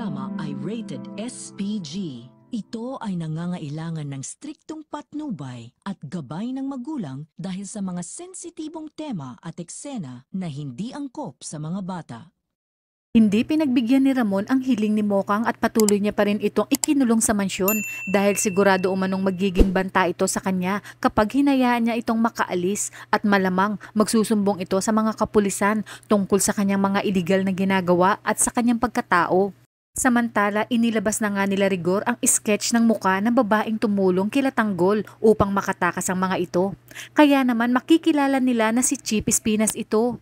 programa ay rated SPG. Ito ay nangangailangan ng striktong patnubay at gabay ng magulang dahil sa mga sensitibong tema at eksena na hindi angkop sa mga bata. Hindi pinagbigyan ni Ramon ang hiling ni Mokang at patuloy niya pa rin itong ikinulong sa mansyon dahil sigurado umanong magiging banta ito sa kanya kapag hinayaan niya itong makaalis at malamang magsusumbong ito sa mga kapulisan tungkol sa kanyang mga iligal na ginagawa at sa kanyang pagkatao. Samantala, inilabas na nga nila Rigor ang sketch ng muka ng babaeng tumulong kila Tanggol upang makatakas ang mga ito. Kaya naman makikilala nila na si Chip Espinas ito.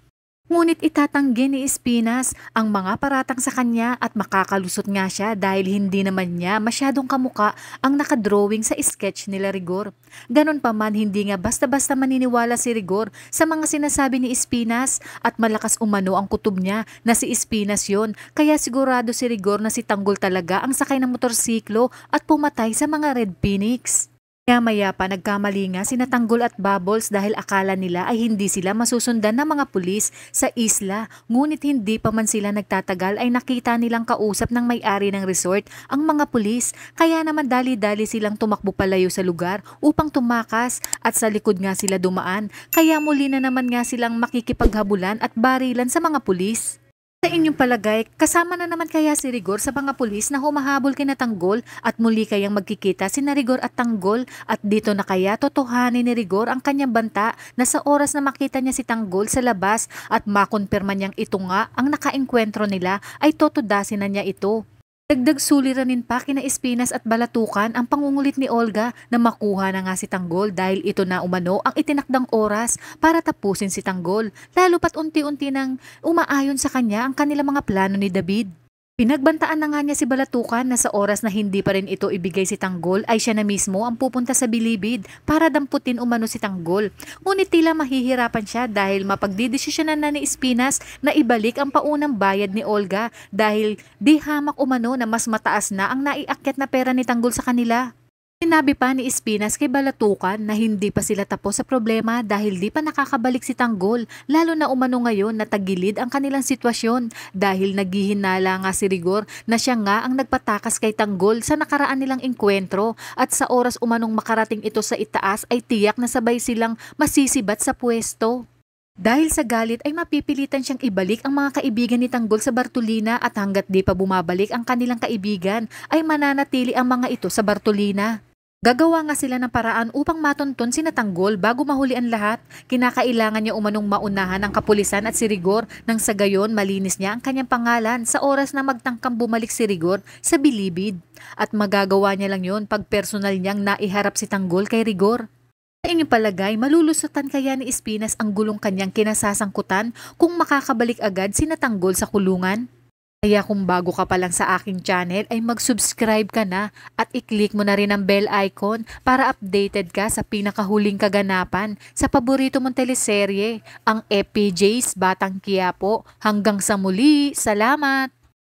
Ngunit itatanggi ni Espinas ang mga paratang sa kanya at makakalusot nga siya dahil hindi naman niya masyadong kamuka ang nakadrawing sa sketch nila Rigor. Ganon pa man hindi nga basta-basta maniniwala si Rigor sa mga sinasabi ni Espinas at malakas umano ang kutob niya na si Espinas yon kaya sigurado si Rigor na si Tanggol talaga ang sakay ng motorsiklo at pumatay sa mga Red Phoenix. Maya-maya pa nagkamali nga sinatanggol at Bubbles dahil akala nila ay hindi sila masusundan ng mga pulis sa isla. Ngunit hindi pa man sila nagtatagal ay nakita nilang kausap ng may-ari ng resort ang mga pulis. Kaya naman dali-dali silang tumakbo palayo sa lugar upang tumakas at sa likod nga sila dumaan. Kaya muli na naman nga silang makikipaghabulan at barilan sa mga pulis. Sa inyong palagay, kasama na naman kaya si Rigor sa mga pulis na humahabol kina Tanggol at muli kayang magkikita si Rigor at Tanggol at dito na kaya totohanin ni Rigor ang kanyang banta na sa oras na makita niya si Tanggol sa labas at makonpirma niyang ito nga ang nakaengkwentro nila ay totodasin na niya ito. Dagdag suliranin pa kina Espinas at Balatukan ang pangungulit ni Olga na makuha na nga si Tanggol dahil ito na umano ang itinakdang oras para tapusin si Tanggol lalo pat unti-unti nang umaayon sa kanya ang kanilang mga plano ni David. Pinagbantaan na nga niya si Balatukan na sa oras na hindi pa rin ito ibigay si Tanggol ay siya na mismo ang pupunta sa bilibid para damputin umano si Tanggol. Ngunit tila mahihirapan siya dahil mapagdidesisyonan na ni Espinas na ibalik ang paunang bayad ni Olga dahil di hamak umano na mas mataas na ang naiakyat na pera ni Tanggol sa kanila. Sinabi pa ni Espinas kay Balatukan na hindi pa sila tapos sa problema dahil di pa nakakabalik si Tanggol lalo na umano ngayon na tagilid ang kanilang sitwasyon dahil naghihinala nga si Rigor na siya nga ang nagpatakas kay Tanggol sa nakaraan nilang engkwentro at sa oras umanong makarating ito sa itaas ay tiyak na sabay silang masisibat sa pwesto. Dahil sa galit ay mapipilitan siyang ibalik ang mga kaibigan ni Tanggol sa Bartolina at hanggat di pa bumabalik ang kanilang kaibigan ay mananatili ang mga ito sa Bartolina. Gagawa nga sila ng paraan upang matunton si Natanggol bago mahuli ang lahat. Kinakailangan niya umanong maunahan ang kapulisan at si Rigor nang sa gayon malinis niya ang kanyang pangalan sa oras na magtangkang bumalik si Rigor sa bilibid. At magagawa niya lang yon pag personal niyang naiharap si Tanggol kay Rigor. Sa inyong palagay, malulusutan kaya ni Espinas ang gulong kanyang kinasasangkutan kung makakabalik agad si Natanggol sa kulungan? Kaya kung bago ka pa lang sa aking channel ay mag-subscribe ka na at i-click mo na rin ang bell icon para updated ka sa pinakahuling kaganapan sa paborito mong teleserye, ang FPJ's Batang Kiapo. Hanggang sa muli, salamat!